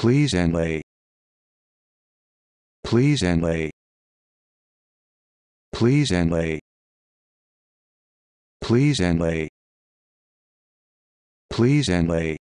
Please lay. Please lay. Please lay. Please lay. Please lay.